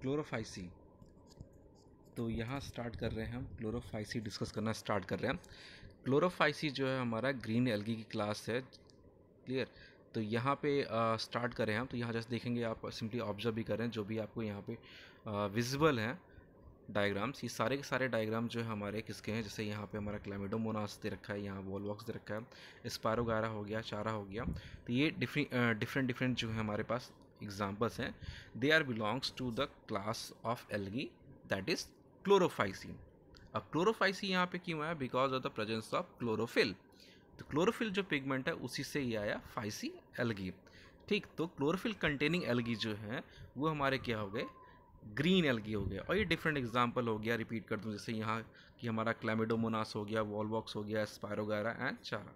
Chlorophyceae तो यहाँ start कर रहे हैं हम क्लोरोफाइसी डिस्कस करना स्टार्ट कर रहे हैं क्लोरोफाइसी जो है हमारा ग्रीन एल्गी की क्लास है क्लियर तो यहाँ पे स्टार्ट कर रहे हैं हम तो यहाँ जैसे देखेंगे आप सिंपली ऑब्जर्व भी कर रहे हैं जो भी आपको यहाँ पे विजिबल हैं डायग्राम्स ये सारे के सारे डायग्राम जो है हमारे किसके हैं जैसे यहाँ पे हमारा क्लाइमेडोमोनास दे रखा है यहाँ वॉलवॉक्स दे रखा है स्पारोगारा हो गया चारा हो गया तो ये डिफरेंट डिफरेंट डिफरेंट जो है हमारे पास एग्जाम्पल्स हैं they are belongs to the class of algae that is chlorophycean अब क्लोरोफाइसी यहाँ पे क्यों आया because of the presence of chlorophyll तो क्लोरोफिल जो पिगमेंट है उसी से ही आया फाइसी एलगी ठीक तो क्लोरोफिल कंटेनिंग एलगी जो है वो हमारे क्या हो गए ग्रीन एलगी हो गया और ये डिफरेंट एग्जाम्पल हो गया रिपीट कर दूँ जैसे यहाँ कि हमारा क्लैमिडोमोनास हो गया वॉलबॉक्स हो गया स्पायरोगारा एंड चारा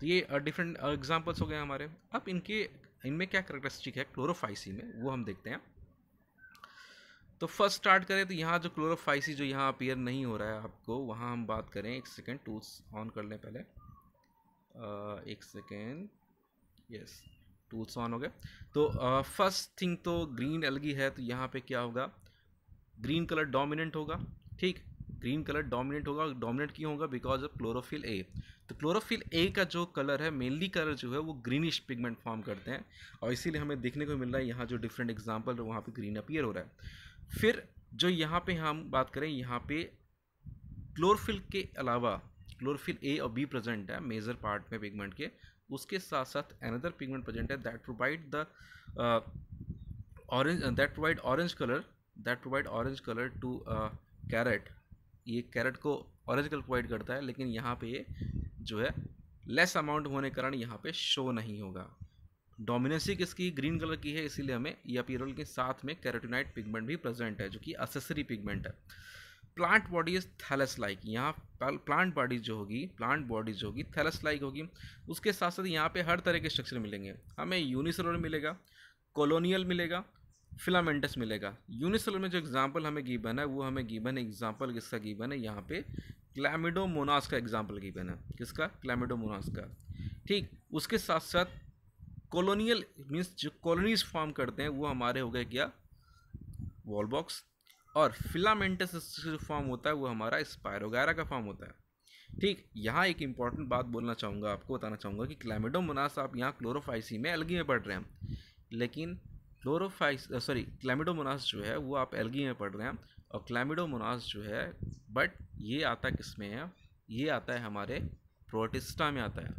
तो ये डिफरेंट एग्जाम्पल्स हो गए हमारे अब इनके इनमें क्या करेक्टरिस्टिक है क्लोरोफाइसी में वो हम देखते हैं तो फर्स्ट स्टार्ट करें तो यहाँ जो क्लोरोफाइसी जो यहाँ अपीयर नहीं हो रहा है आपको वहाँ हम बात करें एक सेकेंड टूल्स ऑन कर लें पहले एक सेकेंड यस टूल्स ऑन हो गए तो फर्स्ट थिंग तो ग्रीन अलगी है तो यहाँ पे क्या होगा ग्रीन कलर डोमिनेंट होगा ठीक ग्रीन कलर डोमिनेंट होगा डोमिनेंट क्यों होगा बिकॉज ऑफ क्लोरोफिल ए तो क्लोरोफिल ए का जो कलर है मेनली कलर जो है वो ग्रीनिश पिगमेंट फॉर्म करते हैं और इसीलिए हमें देखने को मिल रहा है यहाँ जो डिफरेंट एग्जाम्पल है वहाँ पर ग्रीन अपियर हो रहा है फिर जो यहाँ पर हम बात करें यहाँ पे क्लोरोफिल के अलावा क्लोरोफिल ए और बी प्रेजेंट है मेजर पार्ट में पिगमेंट के उसके साथ साथ अनदर पिगमेंट प्रेजेंट है that provide the orange that provide orange colour that provide orange colour to carrot ये कैरेट को ऑरेंज कलर प्रोवाइड करता है लेकिन यहाँ पे ये जो है लेस अमाउंट होने के कारण यहाँ पे शो नहीं होगा डोमिनेंसी किसकी ग्रीन कलर की है इसीलिए हमें या e पीरोल के साथ में कैरेटोनाइट पिगमेंट भी प्रेजेंट है जो कि असेसरी पिगमेंट है plant body is thallus like यहाँ प्लांट बॉडी जो होगी प्लांट बॉडी जो होगी थैलस लाइक होगी उसके साथ साथ यहाँ पे हर तरह के स्ट्रक्चर मिलेंगे हमें यूनिसरोल मिलेगा कॉलोनियल मिलेगा फिलामेंटस मिलेगा यूनिसल में जो एग्जांपल हमें गिवन है वो हमें गिवन है एग्जांपल किसका गिवन है यहाँ पे क्लैमिडोमोनास का एग्जांपल गिवन है किसका क्लैमिडोमोनास का ठीक उसके साथ साथ कॉलोनियल मीन्स जो कॉलोनीज फॉर्म करते हैं वो हमारे हो गए क्या वॉलबॉक्स और फिलामेंटस जो फॉर्म होता है वो हमारा स्पायरोगैरा का फॉर्म होता है ठीक यहाँ एक इंपॉर्टेंट बात बोलना चाहूँगा आपको बताना चाहूँगा कि क्लैमेडोमोनास आप यहाँ क्लोरोफाइसी में अलगी में पढ़ रहे हैं लेकिन क्लोरोफाइस सॉरी क्लैमिडोमोनास जो है वो आप एलगी में पढ़ रहे हैं और क्लैमिडोमोनास जो है बट ये आता किस में है ये आता है हमारे प्रोटिस्टा में आता है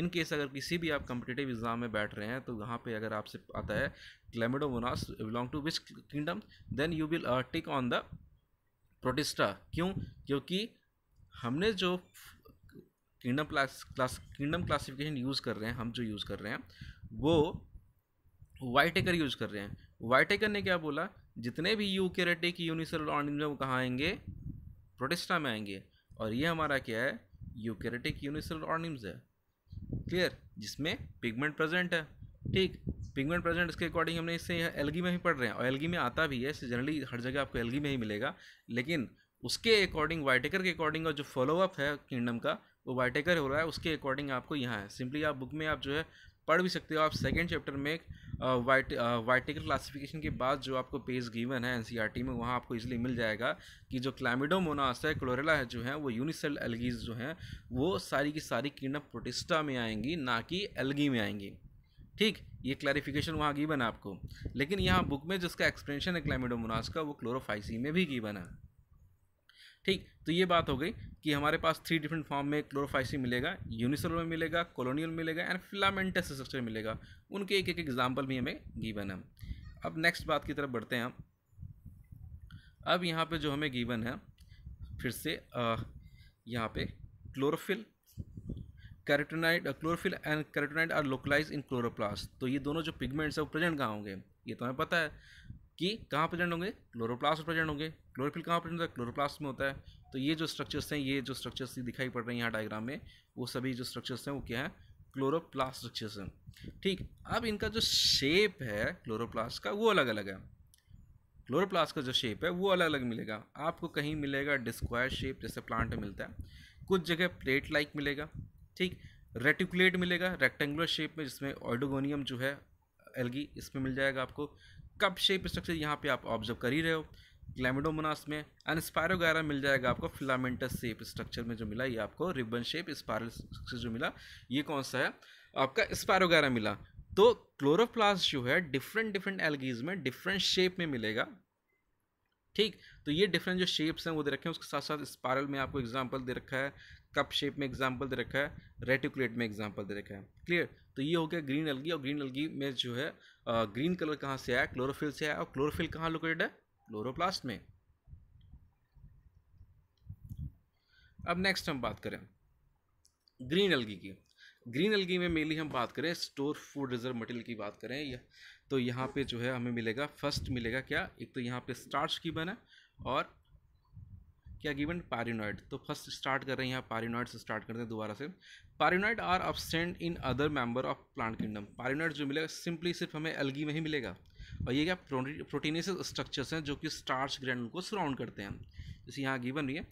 इन केस अगर किसी भी आप कम्पिटेटिव एग्ज़ाम में बैठ रहे हैं तो वहाँ पे अगर आपसे आता है chlamydomonas belong to which kingdom then you will tick on the protista क्यों क्योंकि हमने जो kingdom class class kingdom classification use कर रहे हैं हम जो यूज़ कर रहे हैं वो वाइटेकर यूज़ कर रहे हैं वाइटेकर ने क्या बोला जितने भी यू कैरेटिक यूनिसेल ऑर्गेनिज्म कहाँ आएंगे प्रोटेस्टा में आएंगे और ये हमारा क्या है यू कैरेटिक यूनिसेल ऑर्गेनिम्स है क्लियर जिसमें पिगमेंट प्रेजेंट है ठीक पिगमेंट प्रेजेंट इसके अकॉर्डिंग हमने इससे एलगी में ही पढ़ रहे हैं और एलगी में आता भी है इससे जनरली हर जगह आपको एलगी में ही मिलेगा लेकिन उसके अकॉर्डिंग वाइटेकर के अकॉर्डिंग और जो फॉलोअप है किंगडम का वो वाइटेकर हो रहा है उसके अकॉर्डिंग आपको यहाँ है सिंपली आप बुक में आप जो है पढ़ भी सकते हो आप सेकेंड चैप्टर में वाइट वाइटिकल क्लासिफिकेशन के बाद जो आपको पेज गिवन है एनसीईआरटी e में वहाँ आपको इजीली मिल जाएगा कि जो क्लामिडोमोनास है क्लोरेला है जो है वो यूनिसेल एलगीज जो हैं वो सारी की सारी किरण प्रोटिस्टा में आएंगी ना कि एलगी में आएंगी ठीक ये क्लैरिफिकेशन वहाँ गिवन है आपको लेकिन यहाँ बुक में जिसका एक्सप्लेनेशन है क्लामिडोमोनास का वो क्लोरोफाइसी में भी गिवन है ठीक तो ये बात हो गई कि हमारे पास थ्री डिफरेंट फॉर्म में क्लोरोफाइसिन मिलेगा यूनिसल में मिलेगा कॉलोनियल मिलेगा एंड फिलामेंटस स्ट्रक्चर मिलेगा उनके एक एक एग्जाम्पल भी हमें गिवन है अब नेक्स्ट बात की तरफ बढ़ते हैं हम अब यहाँ पे जो हमें गिवन है फिर से यहाँ पे chlorophyll carotenoid chlorophyll and carotenoid are localize in chloroplast तो ये दोनों जो पिगमेंट्स हैं वो प्रेजेंट कहाँ होंगे ये तो हमें पता है कि कहाँ प्रेजेंट होंगे क्लोरोप्लास्ट प्रेजेंट होंगे क्लोरोफिल कहाँ प्रेजेंट होता है क्लोरोप्लास्ट में होता है तो ये जो स्ट्रक्चर्स हैं ये जो स्ट्रक्चर्स दिखाई पड़ रहे हैं यहाँ डायग्राम में वो सभी जो स्ट्रक्चर्स हैं वो क्या है क्लोरोप्लास्ट स्ट्रक्चर्स हैं ठीक अब इनका जो शेप है क्लोरोप्लास्ट का वो अलग अलग है क्लोरोप्लास्ट का जो शेप है वो अलग अलग मिलेगा आपको कहीं मिलेगा डिस्क्वायर शेप जैसे प्लांट में मिलता है कुछ जगह प्लेट लाइक मिलेगा ठीक रेटिकुलेट मिलेगा रेक्टेंगुलर शेप में जिसमें ऑडोगोनियम जो है एलगी इसमें मिल जाएगा आपको कप शेप स्ट्रक्चर यहाँ पे आप ऑब्जर्व कर ही रहे हो ग्लैमिडोमोनास में एंड स्पायरो मिल जाएगा आपको फिलामेंटस शेप स्ट्रक्चर में जो मिला ये आपको रिबन शेप स्पायरल स्ट्रक्चर जो मिला ये कौन सा है आपका स्पायरोगैरा मिला तो क्लोरोप्लास जो है डिफरेंट डिफरेंट एलगीज में डिफरेंट शेप में मिलेगा ठीक तो ये डिफरेंट जो शेप्स हैं वो दे रखे हैं उसके साथ साथ स्पायरल में आपको एग्जांपल दे रखा है कप शेप में एग्जाम्पल दे रखा है रेटिकुलेट में एग्जाम्पल दे रखा है क्लियर तो ये हो गया ग्रीन अलगी और ग्रीन अलगी में जो है ग्रीन कलर कहाँ से आया क्लोरोफिल से आया और क्लोरोफिल कहाँ लोकेटेड है क्लोरोप्लास्ट में अब नेक्स्ट हम बात करें ग्रीन अलगी की ग्रीन अलगी में मेनली हम बात करें स्टोर फूड रिजर्व मटेरियल की बात करें या तो यहाँ पे जो है हमें मिलेगा फर्स्ट मिलेगा क्या एक तो यहाँ पे स्टार्च की बना और क्या गिवन पैरिनॉइड तो फर्स्ट स्टार्ट कर रहे हैं यहाँ पैरिनॉइड से स्टार्ट करते हैं दोबारा से pyrenoid are absent in other member of plant kingdom pyrenoid जो मिलेगा सिंपली सिर्फ हमें एल्गी में ही मिलेगा और ये क्या प्रोटीनियस स्ट्रक्चर्स हैं जो कि स्टार्च ग्रैंड को सराउंड करते हैं जैसे यहाँ गिवन भी है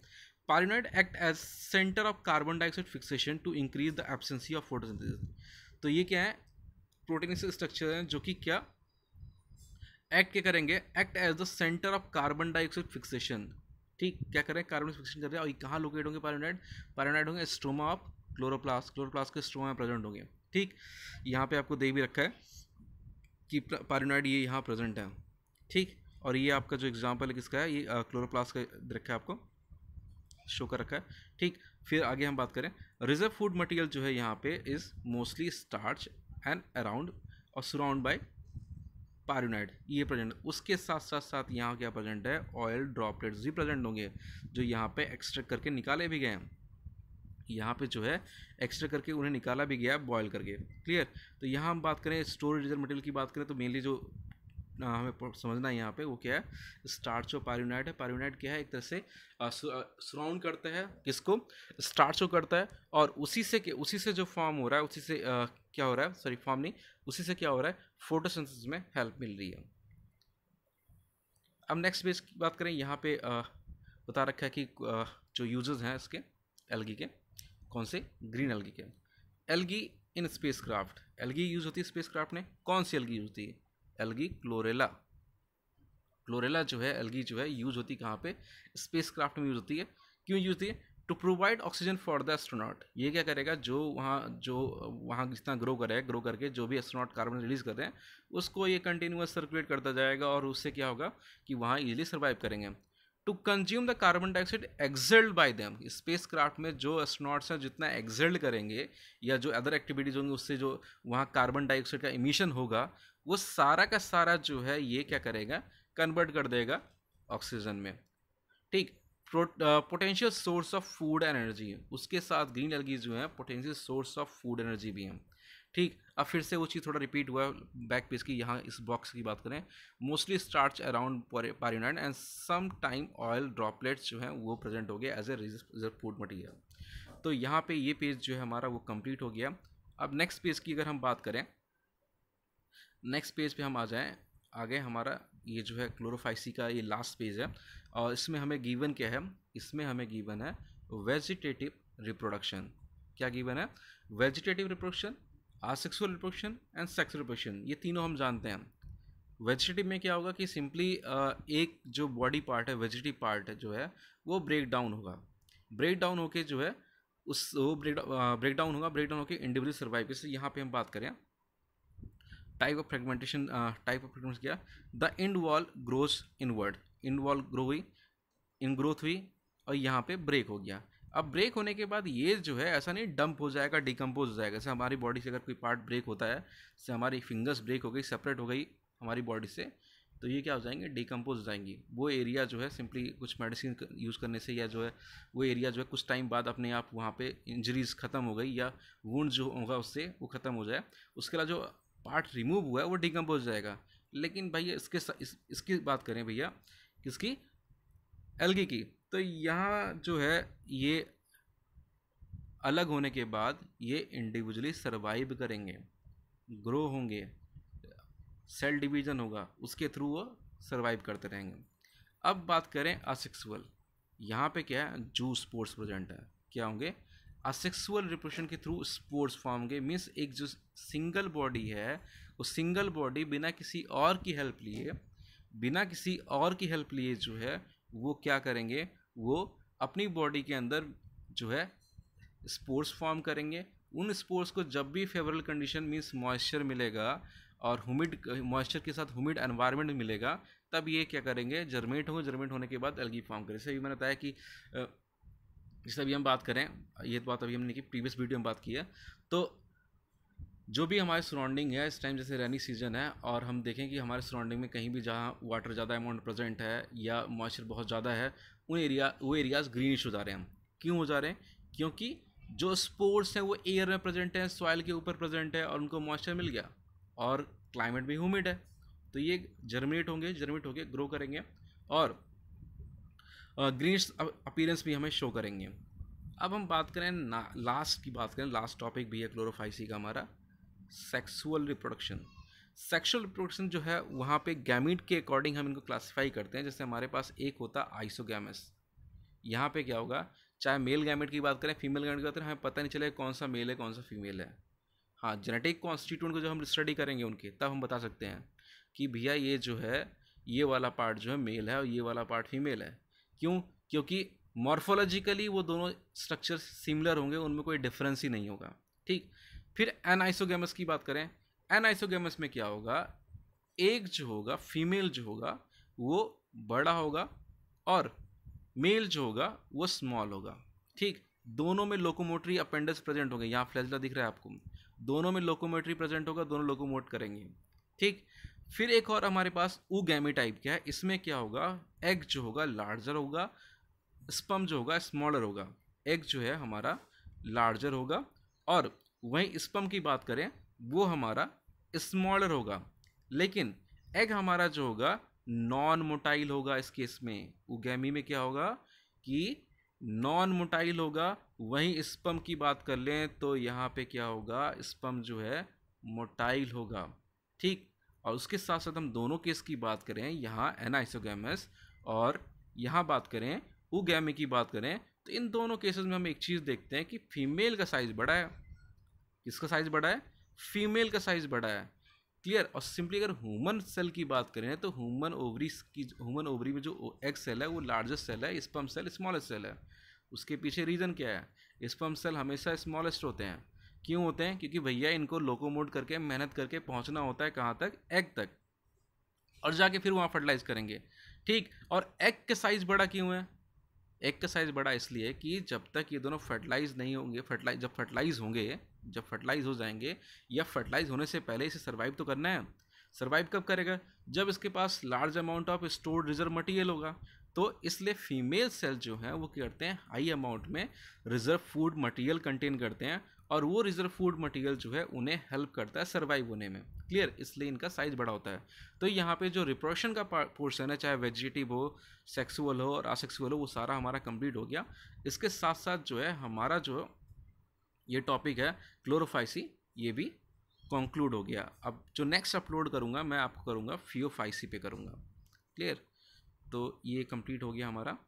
pyrenoid act as centre of carbon dioxide fixation to increase the absence of photosynthesis तो ये क्या है प्रोटीनियस स्ट्रक्चर हैं जो कि क्या एक्ट क्या करेंगे act as the centre of carbon dioxide fixation ठीक क्या कर रहे हैं कार्बन फिक्शन कर रहे हैं और कहाँ लोकेट होंगे पैरोनाइड पैरोनाइड होंगे स्ट्रोमा ऑफ क्लोरोप्लास्ट क्लोरोप्लास्ट के स्ट्रोमा में प्रेजेंट होंगे ठीक यहाँ पे आपको दे भी रखा है कि पैरोनाइड ये यहाँ प्रेजेंट है ठीक और ये आपका जो एग्जाम्पल है किसका है ये क्लोरोप्लास्ट का रखा है आपको शो कर रखा है ठीक फिर आगे हम बात करें रिजर्व फूड मटेरियल जो है यहाँ पे is mostly starch and around और सराउंड बाई पारूनाइड ये प्रेजेंट उसके साथ साथ साथ यहाँ क्या प्रेजेंट है ऑयल ड्रॉपलेट्स भी प्रेजेंट होंगे जो यहाँ पे एक्सट्रैक्ट करके निकाले भी गए हैं यहाँ पे जो है एक्स्ट्रा करके उन्हें निकाला भी गया बॉयल करके क्लियर तो यहाँ हम बात करें स्टोर रिजर्व मटेरियल की बात करें तो मेनली जो हमें समझना है यहाँ पे वो क्या है स्टार्चो पारिनाइट है पारिनाइट क्या है एक तरह से सराउंड करता है किसको स्टार्चो करता है और उसी से उसी से जो फॉर्म हो रहा है उसी से आ, क्या हो रहा है सॉरी फॉर्म नहीं उसी से क्या हो रहा है फोटोसिंथेसिस में हेल्प मिल रही है अब नेक्स्ट बेस की बात करें यहाँ पे आ, बता रखा है कि आ, जो यूजर्स हैं इसके एलगी के कौन से ग्रीन एलगी के algae in space craft algae use होती है स्पेस क्राफ्ट में कौन सी एलगी यूज होती है एलगी क्लोरेला क्लोरेला जो है एलगी जो है यूज होती है कहाँ पर स्पेस क्राफ्ट में यूज होती है क्यों यूज होती है to provide oxygen for the astronaut ये क्या करेगा जो वहाँ जो वहाँ जितना ग्रो करे ग्रो करके जो भी एस्ट्रोनॉट कार्बन रिलीज कर रहे हैं उसको ये कंटिन्यूस सर्कुलेट करता जाएगा और उससे क्या होगा कि वहाँ ईजिली सर्वाइव करेंगे to consume the carbon dioxide exhaled by them space craft में जो एस्ट्रोनॉट्स हैं जितना एक्जल्ड करेंगे या जो अदर एक्टिविटीज़ होंगी उससे जो वहाँ कार्बन डाइऑक्साइड का इमिशन होगा वो सारा का सारा जो है ये क्या करेगा कन्वर्ट कर देगा ऑक्सीजन में ठीक potential source of food and energy उसके साथ ग्रीन एलगी जो है potential source of food energy भी हैं ठीक अब फिर से वो चीज़ थोड़ा रिपीट हुआ बैक पेज की यहाँ इस बॉक्स की बात करें mostly starch around pyrenoid and some time oil droplets जो हैं वो प्रेजेंट हो गए as a reserve food material तो यहाँ पे ये पेज जो है हमारा वो कंप्लीट हो गया अब नेक्स्ट पेज की अगर हम बात करें नेक्स्ट पेज पे हम आ जाएं आगे हमारा ये जो है क्लोरोफाइसी का ये लास्ट पेज है और इसमें हमें गिवन क्या है इसमें हमें गिवन है वेजिटेटिव रिप्रोडक्शन क्या गिवन है vegetative reproduction asexual reproduction and sex reproduction ये तीनों हम जानते हैं वेजिटेटिव में क्या होगा कि सिंपली एक जो बॉडी पार्ट है वेजिटेटिव पार्ट है जो है वो ब्रेक डाउन होगा ब्रेक डाउन होके जो है उस वो ब्रेक ब्रेक डाउन होगा ब्रेक डाउन होकर इंडिविजुअल सर्वाइव जैसे यहाँ पे हम बात करें type of fragmentation type of fragment क्या the end wall grows inward end wall grow हुई इन ग्रोथ हुई और यहाँ पे ब्रेक हो गया अब ब्रेक होने के बाद ये जो है ऐसा नहीं डंप हो जाएगा डिकम्पोज हो जाएगा जैसे हमारी बॉडी से अगर कोई पार्ट ब्रेक होता है जैसे हमारी फिंगर्स ब्रेक हो गई सेपरेट हो गई हमारी बॉडी से तो ये क्या हो जाएंगे डिकम्पोज हो जाएंगी वो एरिया जो है सिंपली कुछ मेडिसिन यूज़ करने से या जो है वो एरिया जो है कुछ टाइम बाद अपने आप वहाँ पे इंजरीज ख़त्म हो गई या वुंड जो होगा उससे वो ख़त्म हो जाए उसके अलावा जो पार्ट रिमूव हुआ है वो डिकम्पोज जाएगा लेकिन भाई इसके इस, इसकी बात करें भैया किसकी एलगी की तो यहाँ जो है ये अलग होने के बाद ये इंडिविजुअली सर्वाइव करेंगे ग्रो होंगे सेल डिवीज़न होगा उसके थ्रू वो सर्वाइव करते रहेंगे अब बात करें असेक्सुअल यहाँ पे क्या है जू स्पोर्ट्स प्रेजेंट है क्या होंगे असेक्सुअल रिप्रेशन के थ्रू स्पोर्ट्स फॉर्म के मीन्स एक जो सिंगल बॉडी है वो सिंगल बॉडी बिना किसी और की हेल्प लिए बिना किसी और की हेल्प लिए जो है वो क्या करेंगे वो अपनी बॉडी के अंदर जो है स्पोर्ट्स फॉर्म करेंगे उन स्पोर्ट्स को जब भी फेवरल कंडीशन मीन्स मॉइस्चर मिलेगा और हुमिड मॉइस्चर के साथ हुमिड एनवायरनमेंट मिलेगा तब ये क्या करेंगे जर्मेट हो जर्मेट होने के बाद अलगी फॉर्म करें जैसे मैंने बताया कि जिससे अभी हम बात करें ये तो बात अभी हमने की प्रीवियस वीडियो में बात की है तो जो भी हमारे सराउंडिंग है इस टाइम जैसे रेनी सीजन है और हम देखें कि हमारे सराउंडिंग में कहीं भी जहाँ वाटर ज़्यादा अमाउंट प्रेजेंट है या मॉइस्चर बहुत ज़्यादा है उन एरिया वो एरियाज़ ग्रीनिश हो जा रहे हैं हम क्यों हो जा रहे हैं क्योंकि जो स्पोर्ट्स हैं वो एयर में प्रेजेंट हैं सॉइल के ऊपर प्रेजेंट है और उनको मॉइस्चर मिल गया और क्लाइमेट भी ह्यूमिड है तो ये जर्मिनेट होंगे जर्मिनेट होकर ग्रो करेंगे और ग्रीन अपीरेंस भी हमें शो करेंगे अब हम बात करें ना लास्ट की बात करें लास्ट टॉपिक भी है क्लोरोफाइसी का हमारा सेक्सुअल रिप्रोडक्शन सेक्सुअल रिप्रोडक्शन जो है वहाँ पे गैमिट के अकॉर्डिंग हम इनको क्लासिफाई करते हैं जैसे हमारे पास एक होता है आइसोगैमस यहाँ पे क्या होगा चाहे मेल गैमिट की बात करें फीमेल गैमिट की बात करें हमें पता नहीं चले कौन सा मेल है कौन सा फीमेल है हाँ जेनेटिक कॉन्स्टिट्यूंट को जब हम स्टडी करेंगे उनके तब हम बता सकते हैं कि भैया ये जो है ये वाला पार्ट जो है मेल है और ये वाला पार्ट फीमेल है क्यों क्योंकि मॉर्फोलॉजिकली वो दोनों स्ट्रक्चर सिमिलर होंगे उनमें कोई डिफरेंस ही नहीं होगा ठीक फिर एन आइसोगेमस की बात करें एन आइसोगेमस में क्या होगा एक जो होगा फीमेल जो होगा वो बड़ा होगा और मेल जो होगा वो स्मॉल होगा ठीक दोनों में लोकोमोटरी अपेंडस प्रेजेंट होंगे यहाँ फ्लैजला दिख रहा है आपको दोनों में लोकोमोटरी प्रेजेंट होगा दोनों लोकोमोट करेंगे ठीक फिर एक और हमारे पास ऊ गैमी टाइप क्या है इसमें क्या होगा एग जो होगा लार्जर होगा स्पम जो होगा स्मॉलर होगा एग जो है हमारा लार्जर होगा और वहीं स्पम की बात करें वो हमारा स्मॉलर होगा लेकिन एग हमारा जो होगा नॉन मोटाइल होगा इस केस में उगैमी में क्या होगा कि नॉन मोटाइल होगा वहीं स्पम की बात कर लें तो यहाँ पे क्या होगा स्पम जो है मोटाइल होगा ठीक और उसके साथ साथ हम दोनों केस की बात करें यहाँ एनाइसोगेमस और यहाँ बात करें उगैमी की बात करें तो इन दोनों केसेस में हम एक चीज़ देखते हैं कि फीमेल का साइज़ बड़ा है किसका साइज़ बड़ा है फीमेल का साइज़ बड़ा है क्लियर और सिंपली अगर ह्यूमन सेल की बात करें तो ह्यूमन ओवरी की ह्यूमन ओवरी में जो एग सेल है वो लार्जेस्ट सेल है स्पम सेल स्मॉलेस्ट सेल है उसके पीछे रीज़न क्या है स्पम सेल हमेशा स्मॉलेस्ट होते हैं क्यों होते हैं क्योंकि भैया इनको लोकोमोट करके मेहनत करके पहुंचना होता है कहाँ तक एग तक और जाके फिर वहाँ फर्टिलाइज करेंगे ठीक और एग का साइज़ बड़ा क्यों है एग का साइज़ बड़ा इसलिए कि जब तक ये दोनों फर्टिलाइज नहीं होंगे फर्टिलाइज जब फर्टिलाइज होंगे जब फर्टिलाइज हो जाएंगे या फर्टिलाइज होने से पहले इसे सर्वाइव तो करना है सर्वाइव कब करेगा जब इसके पास large amount of stored reserve material होगा तो इसलिए फीमेल सेल जो हैं वो करते हैं हाई अमाउंट में रिजर्व फूड मटेरियल कंटेन करते हैं और वो रिजर्व फूड मटेरियल जो है उन्हें हेल्प करता है सर्वाइव होने में क्लियर इसलिए इनका साइज़ बड़ा होता है तो यहाँ पे जो रिप्रोशन का पोर्शन है चाहे वेजिटेटिव हो सेक्सुअल हो और असेक्सुअल हो वो सारा हमारा कंप्लीट हो गया इसके साथ साथ जो है हमारा जो ये टॉपिक है क्लोरोफाइसी ये भी कंक्लूड हो गया अब जो नेक्स्ट अपलोड करूँगा मैं आपको करूँगा फियोफाइसी पे करूँगा क्लियर तो ये कंप्लीट हो गया हमारा